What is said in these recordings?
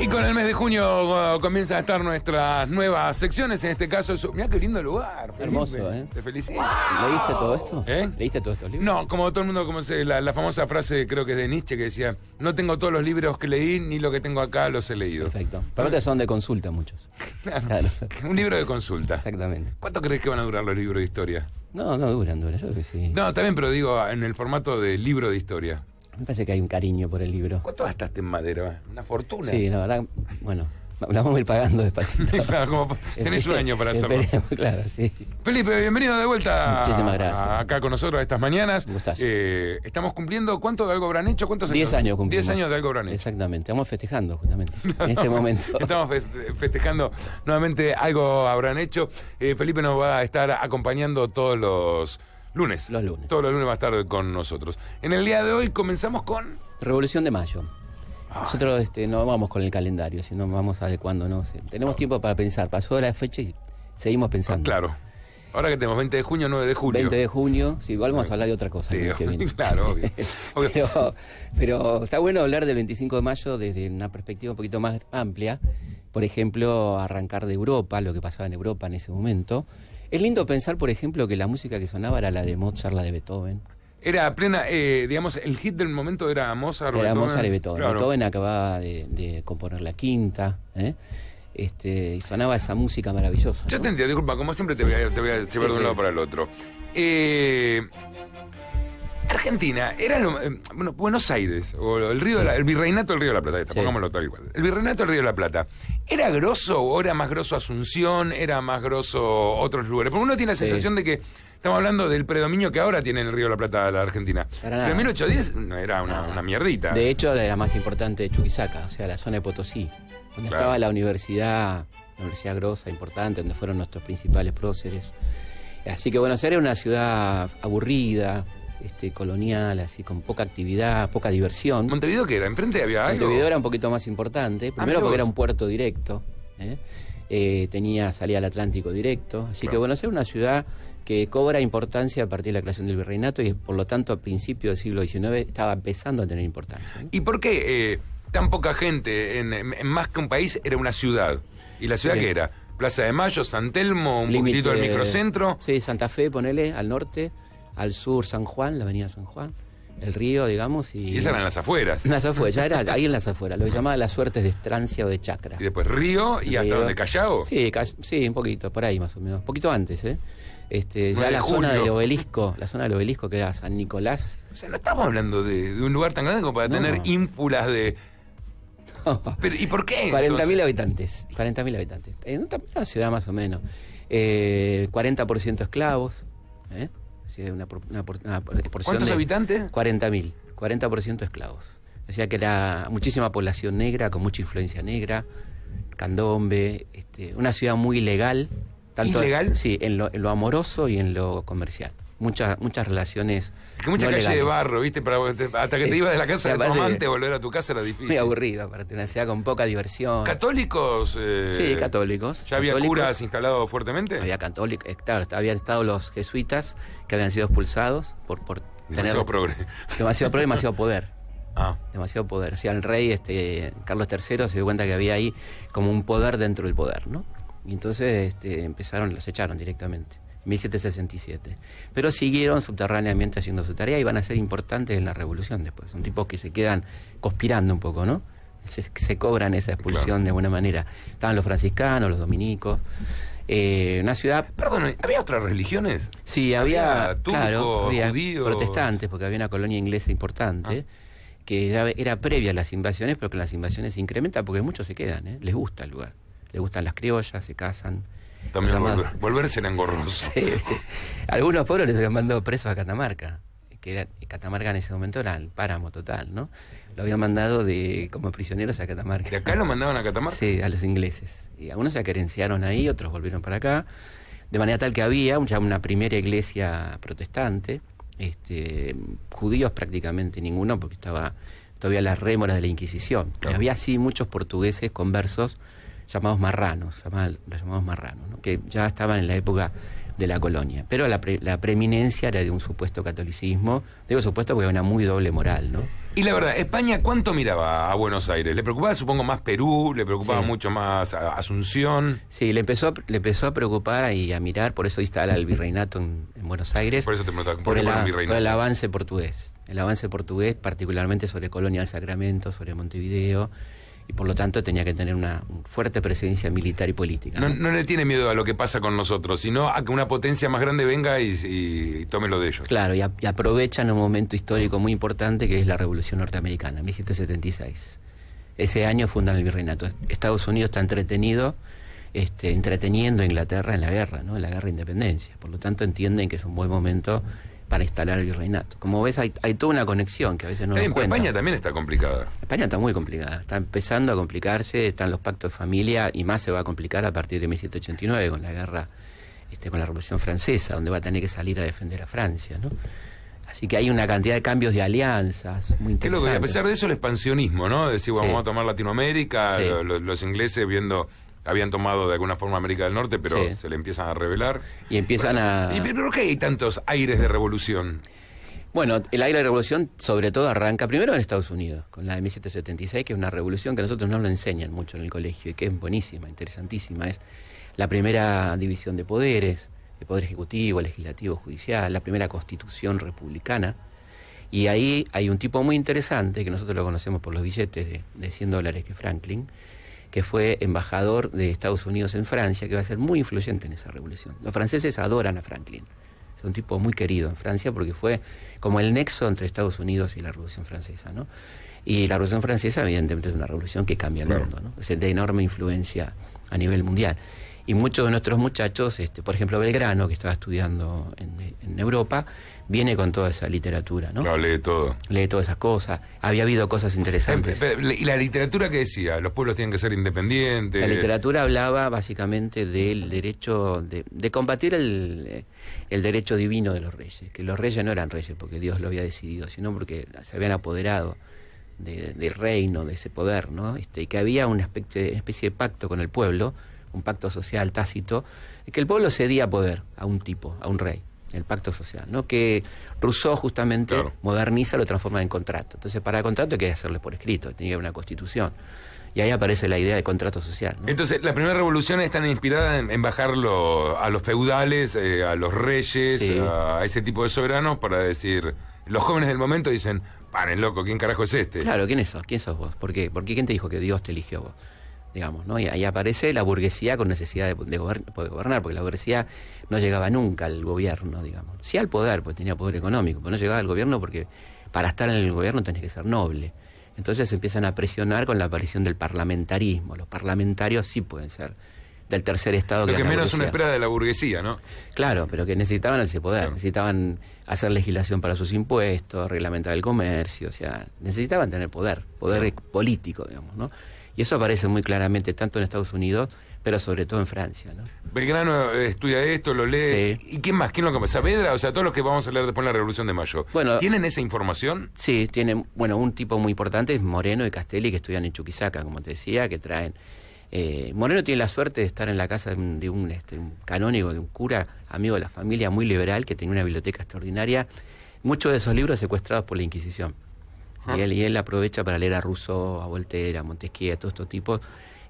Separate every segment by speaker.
Speaker 1: Y con el mes de junio uh, comienzan a estar nuestras nuevas secciones. En este caso, mira qué lindo lugar.
Speaker 2: Hermoso, ¿eh? Te felicito. ¿Leíste todo esto? ¿Eh? ¿Leíste todos
Speaker 1: estos libros? No, como todo el mundo, como la, famosa frase creo que es de Nietzsche que decía: No tengo todos los libros que leí, ni lo que tengo acá los he leído. Perfecto. Pero te
Speaker 2: son de consulta muchos.
Speaker 1: Un libro de consulta. Exactamente. ¿Cuánto crees que van a durar los libros de historia?
Speaker 2: No, no duran, duran, yo creo que sí.
Speaker 1: No, también, pero digo, en el formato de libro de historia.
Speaker 2: Me parece que hay un cariño por el libro. ¿Cuánto
Speaker 1: gastaste en madera? Una fortuna. Sí,
Speaker 2: la verdad, bueno, la vamos a ir pagando despacito.
Speaker 1: claro, como tenés un año para hacerlo. claro, sí. Felipe, bienvenido de vuelta. Muchísimas gracias. Acá con nosotros estas mañanas. Eh, estamos cumpliendo, ¿cuánto de algo habrán hecho? ¿Cuántos Diez años cumplimos. Diez años de algo
Speaker 2: habrán hecho. Exactamente, estamos festejando justamente en este momento.
Speaker 1: Estamos festejando nuevamente algo habrán hecho. Eh, Felipe nos va a estar acompañando todos los Lunes. Los lunes. Todos los lunes más tarde con
Speaker 2: nosotros. En el día de hoy comenzamos con. Revolución de Mayo. Ah. Nosotros este, no vamos con el calendario, sino vamos sé. Tenemos tiempo para pensar. Pasó la fecha y seguimos pensando. claro. Ahora que tenemos 20 de junio, 9 de julio. 20 de junio, sí, igual vamos a hablar de otra cosa. Claro, obvio. pero, está bueno hablar del 25 de mayo desde una perspectiva un poquito más amplia. Por ejemplo, arrancar de Europa, lo que pasaba en Europa en ese momento. Es lindo pensar, por ejemplo, que la música que sonaba era la de Mozart, la de Beethoven. Era
Speaker 1: plena, eh, digamos, el hit del momento era Mozart. Era Beethoven. Mozart y Beethoven. Beethoven
Speaker 2: acababa de, de componer la quinta. ¿eh? Este, y sonaba esa música maravillosa. Yo te
Speaker 1: entiendo, disculpa, como siempre te voy a, llevar de un lado para el otro. Eh, Argentina era eh, bueno, Buenos Aires, o el Río el Virreinato del Río de la Plata, pongámoslo tal igual. El Virreinato del Río de la Plata, ¿era grosso o era más grosso Asunción, era más grosso otros lugares? Porque uno tiene la sensación de que estamos hablando del predominio que ahora tiene el Río de la Plata la Argentina.
Speaker 2: Pero en 1810 no era una, una mierdita. De hecho, era más importante Chuquisaca, o sea, la zona de Potosí. ...donde estaba la universidad, la universidad grosa, importante, donde fueron nuestros principales próceres. Así que Buenos Aires era una ciudad aburrida, este, colonial, así con poca actividad, poca diversión. Montevideo que era, enfrente había algo. Montevideo era un poquito más importante, ah, primero porque era un puerto directo, ¿eh? Eh, tenía salida al Atlántico directo, así que Buenos Aires era una ciudad que cobra importancia a partir de la creación del virreinato y por lo tanto a principios del siglo XIX estaba empezando a tener importancia.
Speaker 1: ¿Y por qué? Eh, tan poca gente, en, más que un país, era una ciudad. ¿Y la ciudad qué era? Plaza de Mayo, San Telmo, un poquitito del microcentro.
Speaker 2: Sí, Santa Fe, ponele, al norte, al sur San Juan, la avenida San Juan, el río, digamos. Y, esas eran las afueras. las afueras, ya era ahí en las afueras, lo que llamaba las suertes de estancia o de chacra. Y después río y hasta donde Callao. Sí, un poquito, por ahí más o menos, un poquito antes, ¿eh? Este, ya la zona del obelisco, la zona del obelisco que era San Nicolás. O sea, no estamos hablando de, un lugar tan grande como para tener ímpulas de
Speaker 1: ¿Y por qué? 40.000
Speaker 2: habitantes. 40.000 habitantes. En una ciudad más o menos. 40% eh, esclavos. ¿eh? Así una, una, eh, ¿Cuántos habitantes? 40.000. 40% esclavos. decía que era muchísima población negra, con mucha influencia negra, candombe, este, una ciudad muy ilegal. Tanto, ¿Ilegal? Sí, en lo amoroso y en lo comercial muchas muchas relaciones. Que mucha calle de barro, ¿viste?
Speaker 1: hasta que te ibas de la casa de tu amante, volver a tu casa era difícil. Muy aburrido,
Speaker 2: para una ciudad con poca diversión.
Speaker 1: ¿Católicos? Eh, sí, católicos.
Speaker 2: ¿Ya había curas instalados fuertemente? Había católicos, eh, habían estado los jesuitas que habían sido expulsados por, por demasiado tener. Progre. Demasiado demasiado poder. Ah. Ah. Demasiado poder. si el rey, este, Carlos III, se dio cuenta que había ahí como un poder dentro del poder, ¿no? Y entonces este, empezaron, los echaron directamente. 1767. Pero siguieron subterráneamente haciendo su tarea y van a ser importantes en la revolución después. Son tipos que se quedan conspirando un poco, ¿no? Se, cobran esa expulsión de buena manera. Estaban los franciscanos, los dominicos. Eh, una ciudad. Perdón, ¿había otras religiones? Sí, había. claro, había protestantes, porque había una colonia inglesa importante. Ah. que ya era previa a las invasiones, pero que las invasiones se incrementan porque muchos se quedan, ¿eh? les gusta el lugar, les gustan las criollas, se casan, también Volverse en engorroso. Sí. Algunos pueblos les mandado presos a Catamarca, que era, Catamarca en ese momento era el páramo total, ¿no? Lo habían mandado de como prisioneros a Catamarca. ¿De acá lo mandaban a Catamarca? Sí, a los ingleses. Y algunos se acerenciaron ahí, otros volvieron para acá. De manera tal que había ya una primera iglesia protestante, este, judíos prácticamente ninguno, porque estaba todavía las rémoras de la Inquisición. Había así muchos portugueses conversos llamados marranos, los marranos, que ya estaban en la época de la colonia. Pero la, preeminencia era de un supuesto catolicismo, digo supuesto porque era una muy doble moral, ¿no?
Speaker 1: Y la verdad, España, ¿cuánto miraba a Buenos Aires? ¿Le preocupaba, supongo, más Perú? ¿Le preocupaba
Speaker 2: mucho más Asunción? Sí, le empezó, le empezó a preocupar y a mirar, por eso instala el virreinato en, Buenos Aires. Por eso te el, el avance portugués. El avance portugués, particularmente sobre Colonia del Sacramento, sobre Montevideo y por lo tanto tenía que tener una fuerte presencia militar y política.
Speaker 1: No, no, le tiene miedo a lo que pasa con nosotros, sino a que una potencia más grande venga y, tome lo de ellos.
Speaker 2: Claro, y, aprovechan un momento histórico muy importante que es la Revolución Norteamericana, 1776. Ese año fundan el virreinato. Estados Unidos está entretenido, este, entreteniendo a Inglaterra en la guerra, ¿no? en la guerra de independencia. Por lo tanto entienden que es un buen momento para instalar el virreinato. Como ves, hay, toda una conexión que a veces no se cuenta. España también está complicada. España está muy complicada, está empezando a complicarse, están los pactos de familia y más se va a complicar a partir de 1789 con la guerra, este, con la Revolución Francesa, donde va a tener que salir a defender a Francia, ¿no? Así que hay una cantidad de cambios de alianzas muy interesantes. a pesar
Speaker 1: de eso el expansionismo, ¿no? decir, vamos a tomar Latinoamérica, los ingleses viendo habían tomado de alguna forma América del Norte, pero se le empiezan a revelar.
Speaker 2: Y empiezan a...
Speaker 1: por qué hay tantos aires de revolución?
Speaker 2: Bueno, el aire de revolución sobre todo arranca primero en Estados Unidos, con la de 1776, que es una revolución que nosotros no lo enseñan mucho en el colegio y que es buenísima, interesantísima. Es la primera división de poderes, de poder ejecutivo, legislativo, judicial, la primera constitución republicana. Y ahí hay un tipo muy interesante, que nosotros lo conocemos por los billetes de, de 100 dólares, que Franklin, que fue embajador de Estados Unidos en Francia, que va a ser muy influyente en esa revolución. Los franceses adoran a Franklin. Es un tipo muy querido en Francia porque fue como el nexo entre Estados Unidos y la Revolución Francesa, ¿no? Y la Revolución Francesa, evidentemente, es una revolución que cambia el mundo, ¿no? Es de enorme influencia a nivel mundial. Y muchos de nuestros muchachos, este, por ejemplo Belgrano, que estaba estudiando en, Europa, viene con toda esa literatura, ¿no? lee todo. Lee todas esas cosas. Había habido cosas interesantes. Eh, eh, ¿Y la literatura que decía? Los pueblos tienen que ser independientes. La literatura hablaba básicamente del derecho, de, combatir el, derecho divino de los reyes, que los reyes no eran reyes porque Dios lo había decidido, sino porque se habían apoderado del reino, de ese poder, ¿no? Este, y que había una especie, especie de pacto con el pueblo un pacto social tácito, que el pueblo cedía poder a un tipo, a un rey, el pacto social, ¿no? Que Rousseau justamente moderniza, lo transforma en contrato. Entonces, para el contrato hay que hacerlo por escrito, tenía una constitución. Y ahí aparece la idea de contrato social.
Speaker 1: Entonces, las primeras revoluciones están inspiradas en, en bajarlo a los feudales, eh, a los reyes, a, ese tipo de soberanos para decir, los jóvenes del
Speaker 2: momento dicen, paren loco, ¿quién carajo es este? Claro, ¿quién sos? ¿Quién sos vos? ¿Por qué? ¿Por qué quién te dijo que Dios te eligió vos? digamos, ¿no? Y ahí aparece la burguesía con necesidad de, de, gobernar, porque la burguesía no llegaba nunca al gobierno, digamos. si al poder, porque tenía poder económico, pero no llegaba al gobierno porque para estar en el gobierno tenés que ser noble. Entonces empiezan a presionar con la aparición del parlamentarismo. Los parlamentarios sí pueden ser del tercer estado. Lo que, que menos una espera
Speaker 1: de la burguesía,
Speaker 2: ¿no? Claro, pero que necesitaban ese poder, necesitaban hacer legislación para sus impuestos, reglamentar el comercio, o sea, necesitaban tener poder, poder político, digamos, ¿no? Y eso aparece muy claramente tanto en Estados Unidos, pero sobre todo en Francia.
Speaker 1: Belgrano eh, estudia esto, lo lee. ¿Y quién más? ¿Quién lo conoce? ¿Saavedra? O sea, todos los que vamos a leer después de la Revolución de Mayo. Bueno, ¿Tienen
Speaker 2: esa información? Sí, tienen. Bueno, un tipo muy importante es Moreno y Castelli, que estudian en Chuquisaca, como te decía, que traen. Eh, Moreno tiene la suerte de estar en la casa de un, este, un canónigo, de un cura, amigo de la familia, muy liberal, que tenía una biblioteca extraordinaria. Muchos de esos libros secuestrados por la Inquisición. Y él, y él aprovecha para leer a Rousseau, a Voltaire, a Montesquieu, a todos estos tipos,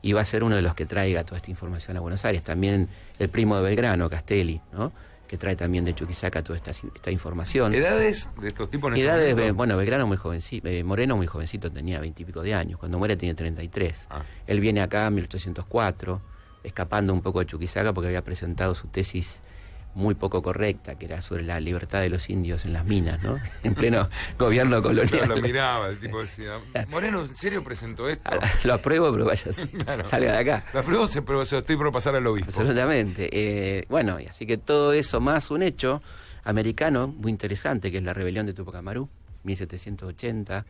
Speaker 2: y va a ser uno de los que traiga toda esta información a Buenos Aires. También el primo de Belgrano, Castelli, ¿no? que trae también de Chuquisaca toda esta, información. ¿Edades de estos tipos? En Edades, bueno, Belgrano muy jovencito, eh, Moreno muy jovencito, tenía veintipico de años, cuando muere tiene 33. tres. Ah. Él viene acá en 1804, escapando un poco de Chuquisaca porque había presentado su tesis muy poco correcta, que era sobre la libertad de los indios en las minas, ¿no? En pleno gobierno colonial. lo
Speaker 1: miraba, el tipo decía, Moreno, ¿en serio presentó esto?
Speaker 2: Lo apruebo, pero vaya, así, salga de acá. Lo apruebo, pero se estoy por pasar al obispo. Absolutamente. Eh, bueno, y así que todo eso más un hecho americano muy interesante, que es la rebelión de Tupac Amaru, 1780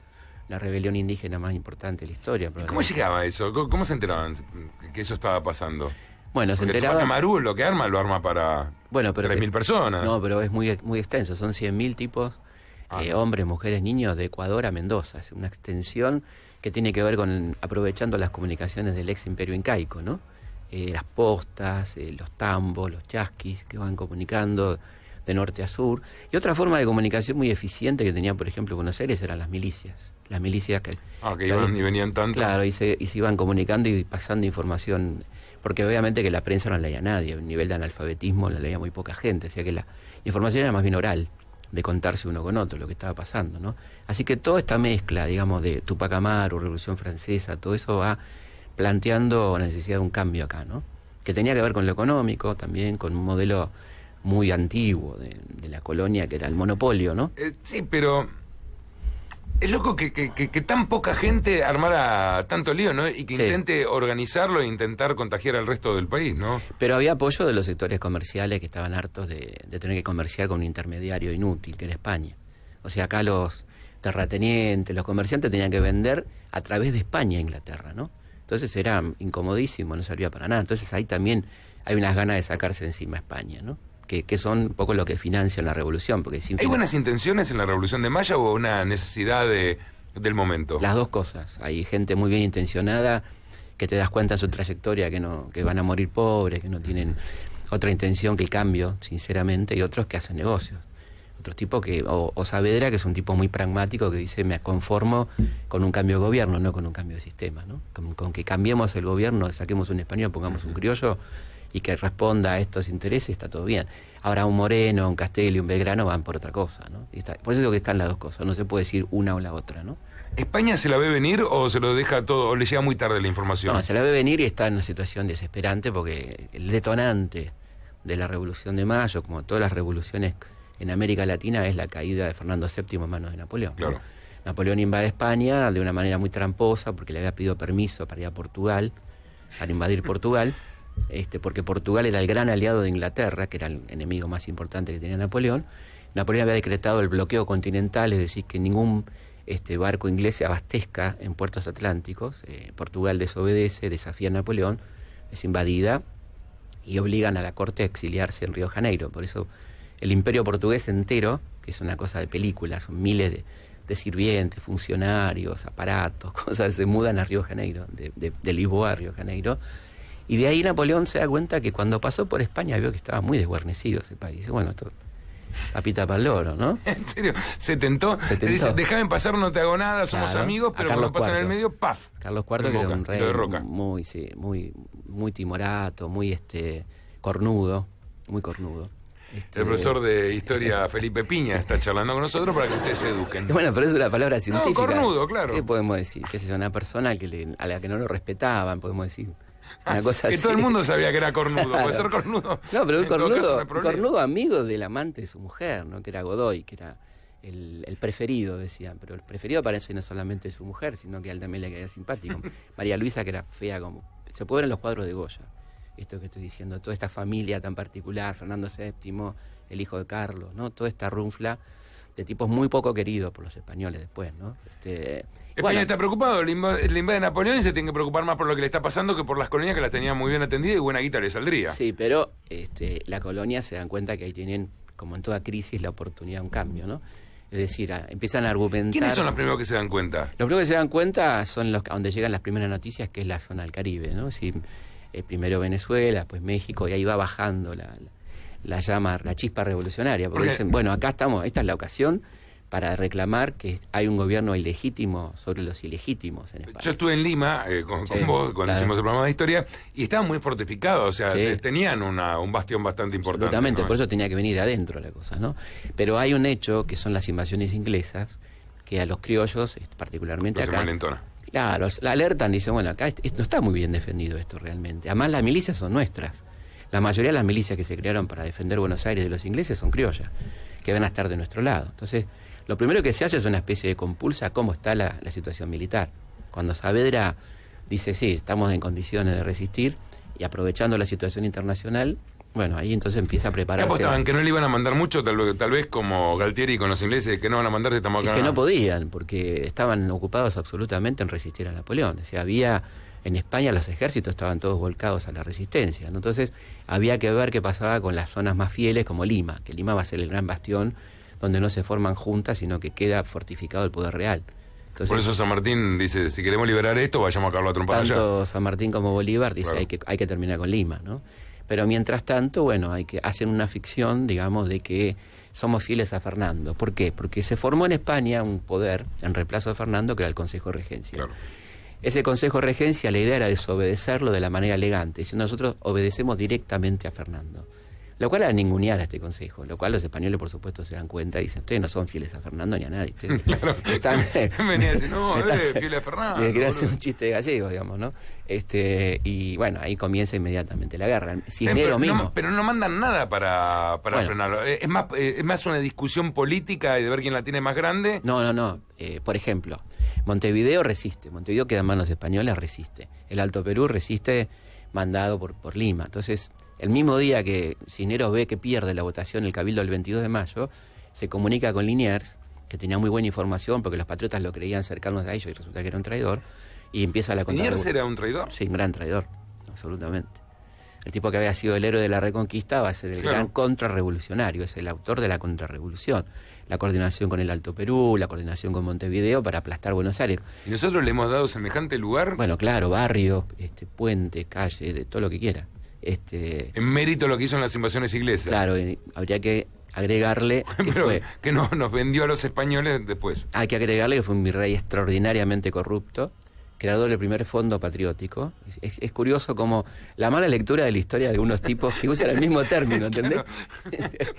Speaker 2: la rebelión indígena más importante de la historia. ¿Cómo llegaba
Speaker 1: eso? ¿Cómo se enteraban que eso estaba pasando? Bueno, se enteraba. lo que arma lo arma para
Speaker 2: bueno, 3.000 personas. No, pero es muy, muy extenso. Son 100.000 tipos, ah. eh, hombres, mujeres, niños, de Ecuador a Mendoza. Es una extensión que tiene que ver con aprovechando las comunicaciones del ex imperio incaico, ¿no? Eh, las postas, eh, los tambos, los chasquis que van comunicando de norte a sur. Y otra forma de comunicación muy eficiente que tenía, por ejemplo, Buenos Aires eran las milicias. Las milicias que... Ah, que iban y venían tanto. Claro, y se, y se iban comunicando y pasando información porque obviamente que la prensa no la leía nadie, el nivel de analfabetismo la leía muy poca gente, o sea que la información era más bien oral, de contarse uno con otro lo que estaba pasando, ¿no? Así que toda esta mezcla, digamos, de Tupac Amaru, Revolución Francesa, todo eso va planteando la necesidad de un cambio acá, ¿no? Que tenía que ver con lo económico, también con un modelo muy antiguo de, la colonia que era el monopolio, ¿no? Eh, sí, pero
Speaker 1: es loco que, tan poca gente armara tanto lío, ¿no? Y que intente organizarlo e intentar contagiar al resto del país, ¿no?
Speaker 2: Pero había apoyo de los sectores comerciales que estaban hartos de, tener que comerciar con un intermediario inútil, que era España. O sea, acá los terratenientes, los comerciantes tenían que vender a través de España a Inglaterra, ¿no? Entonces era incomodísimo, no servía para nada. Entonces ahí también hay unas ganas de sacarse encima a España, ¿no? que, son un poco lo que financian la revolución. Porque ¿Hay buenas intenciones en la revolución de Maya o una necesidad del momento? Las dos cosas. Hay gente muy bien intencionada que te das cuenta de su trayectoria, que, no, que van a morir pobres, que no tienen otra intención que el cambio, sinceramente, y otros que hacen negocios. Otro tipo que, o, Saavedra, que es un tipo muy pragmático, que dice, me conformo con un cambio de gobierno, no con un cambio de sistema, ¿no? con que cambiemos el gobierno, saquemos un español, pongamos un criollo, y que responda a estos intereses, está todo bien. Ahora un Moreno, un Castelli, un Belgrano van por otra cosa, ¿no? por eso digo que están las dos cosas, no se puede decir una o la otra, ¿no? ¿España
Speaker 1: se la ve venir o se lo deja todo, o le llega muy tarde la información? No, se
Speaker 2: la ve venir y está en una situación desesperante porque el detonante de la Revolución de Mayo, como todas las revoluciones en América Latina, es la caída de Fernando VII en manos de Napoleón. Napoleón invade España de una manera muy tramposa porque le había pedido permiso para ir a Portugal, para invadir Portugal este, porque Portugal era el gran aliado de Inglaterra, que era el enemigo más importante que tenía Napoleón. Napoleón había decretado el bloqueo continental, es decir, que ningún este, barco inglés se abastezca en puertos atlánticos. Eh, Portugal desobedece, desafía a Napoleón, es invadida y obligan a la corte a exiliarse en Río Janeiro. Por eso el imperio portugués entero, que es una cosa de películas, son miles de, sirvientes, funcionarios, aparatos, cosas, se mudan a Río Janeiro, de, de Lisboa a Río Janeiro y de ahí Napoleón se da cuenta que cuando pasó por España vio que estaba muy desguarnecido ese país. Bueno, esto, papita para el loro, ¿no? En serio, se tentó. Se tentó. Dice, déjame
Speaker 1: pasar, no te hago nada, somos amigos, pero cuando pasan en el medio, ¡paf!
Speaker 2: Carlos IV, era un rey muy, sí, muy, muy timorato, muy este cornudo, muy cornudo. El este, profesor
Speaker 1: de historia Felipe Piña está charlando con nosotros para que ustedes se eduquen. Bueno, pero es una palabra científica. No, cornudo, claro. ¿Qué
Speaker 2: podemos decir? Que es una persona a la que no lo respetaban, podemos decir? que todo el mundo sabía que era cornudo, puede ser cornudo.
Speaker 1: No, pero cornudo,
Speaker 2: amigo del amante de su mujer, ¿no? Que era Godoy, que era el, preferido, decían. Pero el preferido parece no solamente su mujer, sino que a él también le caía simpático. María Luisa, que era fea como. Se pueden ver en los cuadros de Goya, esto que estoy diciendo, toda esta familia tan particular, Fernando VII, el hijo de Carlos, ¿no? Toda esta runfla este tipo muy poco querido por los españoles después, ¿no? Este,
Speaker 1: España está preocupado, le invade, Napoleón y se tiene que preocupar más por lo que le está pasando que por las colonias que las tenían muy bien atendidas y buena guitarra le saldría. Sí, pero
Speaker 2: este, la colonia se dan cuenta que ahí tienen, como en toda crisis, la oportunidad de un cambio, ¿no? Es decir, empiezan a argumentar. ¿Quiénes son los primeros
Speaker 1: que se dan cuenta?
Speaker 2: Los primeros que se dan cuenta son los que donde llegan las primeras noticias, que es la zona del Caribe, ¿no? Si, eh, primero Venezuela, pues México, y ahí va bajando la la llama, la chispa revolucionaria, porque, dicen, bueno, acá estamos, esta es la ocasión para reclamar que hay un gobierno ilegítimo sobre los ilegítimos en
Speaker 1: España. Yo estuve en Lima eh, con, vos cuando hicimos el programa de historia y estaban muy fortificados, o sea, tenían un bastión bastante importante. Exactamente, por eso
Speaker 2: tenía que venir adentro la cosa, ¿no? Pero hay un hecho que son las invasiones inglesas que a los criollos, particularmente acá... Claro, la alertan, dicen, bueno, acá no está muy bien defendido esto realmente. Además las milicias son nuestras. La mayoría de las milicias que se crearon para defender Buenos Aires de los ingleses son criollas, que van a estar de nuestro lado. Entonces, lo primero que se hace es una especie de compulsa a cómo está la, situación militar. Cuando Saavedra dice, sí, estamos en condiciones de resistir y aprovechando la situación internacional, bueno, ahí entonces empieza a prepararse. ¿Qué apostaban?
Speaker 1: ¿Que no le iban a mandar mucho? Tal vez, como Galtieri con los ingleses, que no van a mandar estamos acá. que no
Speaker 2: podían, porque estaban ocupados absolutamente en resistir a Napoleón. O sea, había en España los ejércitos estaban todos volcados a la resistencia. Entonces había que ver qué pasaba con las zonas más fieles como Lima, que Lima va a ser el gran bastión donde no se forman juntas, sino que queda fortificado el poder real. Por eso San Martín
Speaker 1: dice, si queremos liberar esto, vayamos a Carlos a allá. Tanto
Speaker 2: San Martín como Bolívar dice, hay, que, hay que terminar con Lima, Pero mientras tanto, bueno, hay que hacen una ficción, digamos, de que somos fieles a Fernando. ¿Por qué? Porque se formó en España un poder en reemplazo de Fernando que era el Consejo de Regencia. Ese Consejo Regencia, la idea era desobedecerlo de la manera elegante. si nosotros obedecemos directamente a Fernando. Lo cual a ningunear a este consejo, lo cual los españoles, por supuesto, se dan cuenta y dicen: Ustedes no son fieles a Fernando ni a nadie. Ustedes claro. están. a decir, no, fieles fiel a
Speaker 1: Fernando. es
Speaker 2: hacer un chiste de gallego, digamos, ¿no? Este, y bueno, ahí comienza inmediatamente la guerra. Eh, pero, mismo. No,
Speaker 1: pero no mandan nada para, frenarlo. Eh, es más, eh, es más una discusión política y de ver quién la tiene más grande.
Speaker 2: No, no, no. por ejemplo, Montevideo resiste. Montevideo queda en manos españolas, resiste. El Alto Perú resiste mandado por, por Lima. Entonces el mismo día que Cineros ve que pierde la votación el Cabildo el 22 de mayo, se comunica con Liniers, que tenía muy buena información porque los patriotas lo creían cercanos a ellos y resulta que era un traidor, y empieza la contra ¿Liniers era un traidor? Sí, un gran traidor, absolutamente. El tipo que había sido el héroe de la Reconquista va a ser el gran contrarrevolucionario, es el autor de la contrarrevolución. La coordinación con el Alto Perú, la coordinación con Montevideo para aplastar Buenos Aires. ¿Y
Speaker 1: nosotros le hemos dado semejante lugar? Bueno, claro, barrio,
Speaker 2: este, puente, calle, de todo lo que quiera. Este, en mérito
Speaker 1: lo que hizo en las invasiones inglesas.
Speaker 2: Claro, habría que agregarle que, no, nos vendió a los españoles después. Hay que agregarle que fue un virrey extraordinariamente corrupto, creador del primer fondo patriótico. Es, curioso como la mala lectura de la historia de algunos tipos que usan el mismo término, ¿entendés?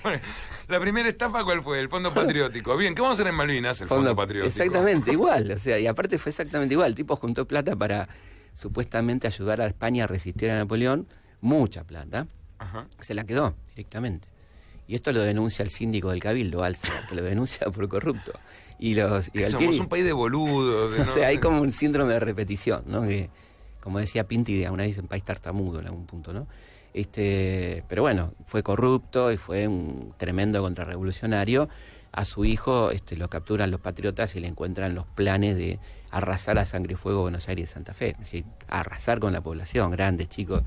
Speaker 1: bueno, la primera estafa, ¿cuál fue? El fondo patriótico. Bien, ¿qué vamos a hacer en Malvinas? El fondo, fondo
Speaker 2: patriótico. Exactamente, igual. O sea, y aparte fue exactamente igual. El tipo juntó plata para supuestamente ayudar a España a resistir a Napoleón mucha plata, se la quedó directamente. Y esto lo denuncia el síndico del Cabildo, Alza, que lo denuncia por corrupto. Y los y Somos un
Speaker 1: país de boludos. o sea, hay como
Speaker 2: un síndrome de repetición, ¿no? como decía Pinti, de una vez en país tartamudo en algún punto, ¿no? Este, pero bueno, fue corrupto y fue un tremendo contrarrevolucionario. A su hijo este, lo capturan los patriotas y le encuentran los planes de arrasar a sangre y fuego Buenos Aires y Santa Fe, es decir, arrasar con la población, grandes chicos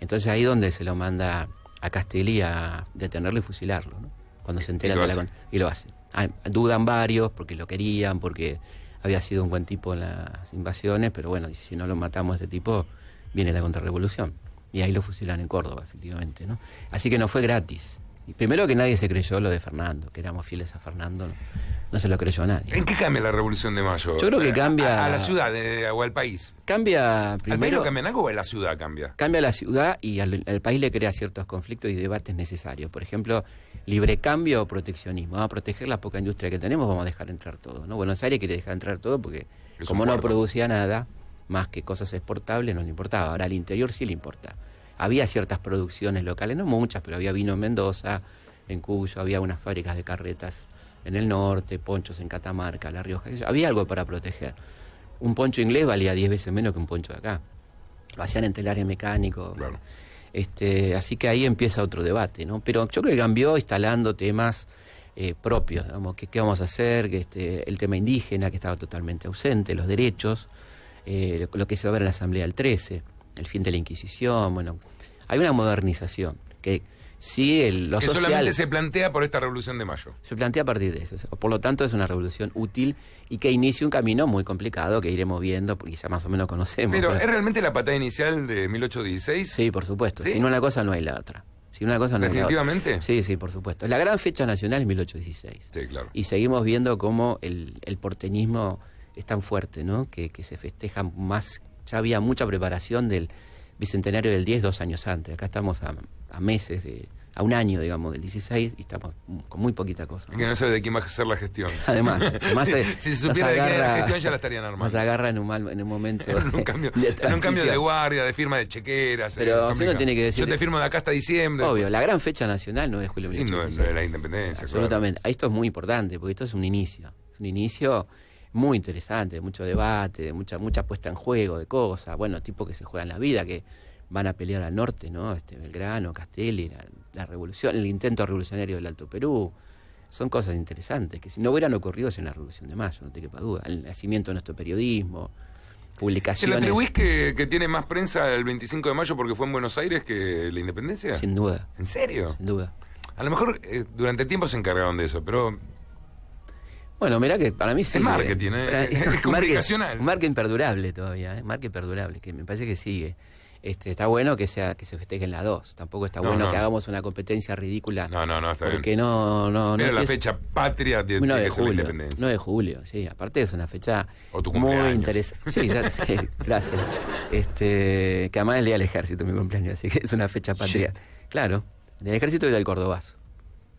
Speaker 2: entonces ahí donde se lo manda a Castelli a detenerlo y fusilarlo, ¿no? cuando se entera de la y lo hace, ah, dudan varios porque lo querían, porque había sido un buen tipo en las invasiones, pero bueno, si no lo matamos a este tipo, viene la contrarrevolución. Y ahí lo fusilan en Córdoba, efectivamente. ¿no? Así que no fue gratis primero que nadie se creyó lo de Fernando, que éramos fieles a Fernando, no, se lo creyó nadie. ¿En
Speaker 1: qué cambia la Revolución de Mayo? Yo creo que eh, cambia... A, la ciudad de, eh, o al país.
Speaker 2: Cambia primero... ¿Al país
Speaker 1: lo algo o a la ciudad cambia?
Speaker 2: Cambia la ciudad y al, país le crea ciertos conflictos y debates necesarios. Por ejemplo, libre cambio o proteccionismo. Vamos a proteger la poca industria que tenemos, vamos a dejar entrar todo. ¿no? Buenos Aires quiere dejar entrar todo porque como no producía nada más que cosas exportables, no le importaba. Ahora al interior sí le importa había ciertas producciones locales, no muchas, pero había vino en Mendoza, en Cuyo, había unas fábricas de carretas en el norte, ponchos en Catamarca, La Rioja, había algo para proteger. Un poncho inglés valía 10 veces menos que un poncho de acá. Lo hacían en telares mecánicos. Este, así que ahí empieza otro debate, ¿no? Pero yo creo que cambió instalando temas eh, propios, digamos, ¿qué, vamos a hacer? este, el tema indígena, que estaba totalmente ausente, los derechos, lo, eh, lo, que se va a ver en la Asamblea del 13 el fin de la Inquisición, bueno, hay una modernización que sí el, lo solamente se
Speaker 1: plantea por esta revolución de mayo.
Speaker 2: Se plantea a partir de eso, por lo tanto es una revolución útil y que inicia un camino muy complicado que iremos viendo porque ya más o menos conocemos. Pero, es realmente la patada inicial de 1816. Sí, por supuesto, si sin una cosa no hay la otra. Si una cosa no Definitivamente. Otra. Sí, sí, por supuesto. La gran fecha nacional es 1816. Sí, claro. Y seguimos viendo cómo el, porteñismo es tan fuerte, ¿no? Que, que se festeja más ya había mucha preparación del bicentenario del 10 dos años antes. Acá estamos a, meses, a un año, digamos, del 16 y estamos con muy poquita cosa. Y que no sabe de quién
Speaker 1: va a hacer la gestión. Además, si, eh, se supiera agarra, de quién la gestión ya la estarían armando. Más
Speaker 2: agarra en un, mal, en un momento. en, un cambio, de, un cambio de
Speaker 1: guardia, de firma de chequeras. Pero eh, si uno tiene que decir. Yo te firmo
Speaker 2: de acá hasta diciembre. Obvio, la gran fecha nacional no es julio 18. no, es la independencia. Absolutamente. Esto es muy importante porque esto es un inicio. Es un inicio muy interesante, de mucho debate, de mucha, mucha puesta en juego de cosas, bueno, tipos que se juegan la vida, que van a pelear al norte, ¿no? Este, Belgrano, Castelli, la, revolución, el intento revolucionario del Alto Perú, son cosas interesantes que si no hubieran ocurrido en la Revolución de Mayo, no te quepa duda. El nacimiento de nuestro periodismo, publicaciones. ¿Te atribuís
Speaker 1: que, tiene más prensa el 25 de mayo porque fue en Buenos Aires que la independencia? Sin
Speaker 2: duda. ¿En serio? Sin duda.
Speaker 1: A lo mejor eh, durante tiempo se encargaron de eso, pero
Speaker 2: bueno, mirá que para mí
Speaker 1: sigue. ¿eh? Es marketing, ¿eh? es comunicacional.
Speaker 2: Marketing perdurable todavía, ¿eh? marketing perdurable, que me parece que sigue. Este, está bueno que sea que se festejen las dos. Tampoco está bueno que hagamos una competencia ridícula. No, no, no, está bien. porque bien.
Speaker 1: no, no, es la fecha patria de, de, la independencia.
Speaker 2: No de julio, sí. Aparte es una fecha muy interesante. Sí, ya, gracias. Este, que además es el ejército, mi cumpleaños, así que es una fecha patria. Claro, del ejército y del cordobazo.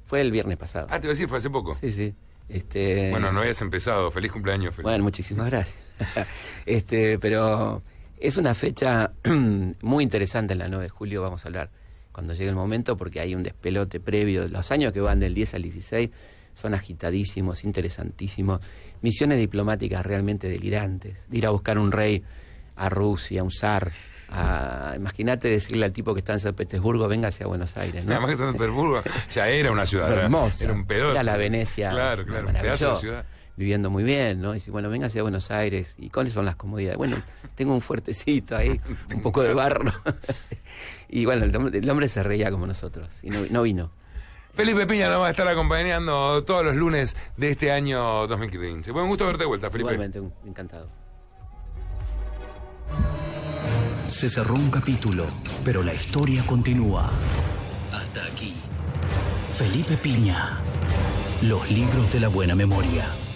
Speaker 2: Fue el viernes pasado. Ah, te iba a decir, fue hace poco. Sí, sí. Este, bueno, no habías empezado. Feliz cumpleaños, Felipe. Bueno, muchísimas gracias. este, pero es una fecha muy interesante en la 9 de julio, vamos a hablar cuando llegue el momento, porque hay un despelote previo. Los años que van del 10 al 16 son agitadísimos, interesantísimos. Misiones diplomáticas realmente delirantes. De ir a buscar un rey a Rusia, un zar, Imagínate decirle al tipo que está en San Petersburgo, venga hacia Buenos Aires. ¿no? más que San Petersburgo ya era una ciudad. hermosa. Era un pedazo. Era la Venecia. de ciudad viviendo muy bien, ¿no? Y dice, bueno, venga hacia Buenos Aires, ¿y cuáles son las comodidades? Bueno, tengo un fuertecito ahí, un poco de barro. y bueno, el, hombre se reía como nosotros, y no, vino.
Speaker 1: Felipe Piña nos va a estar acompañando todos los lunes de este año 2015. un
Speaker 2: gusto verte de vuelta, Felipe. Igualmente, encantado. Se cerró un capítulo, pero la historia continúa. Hasta aquí. Felipe Piña. Los libros de la buena memoria.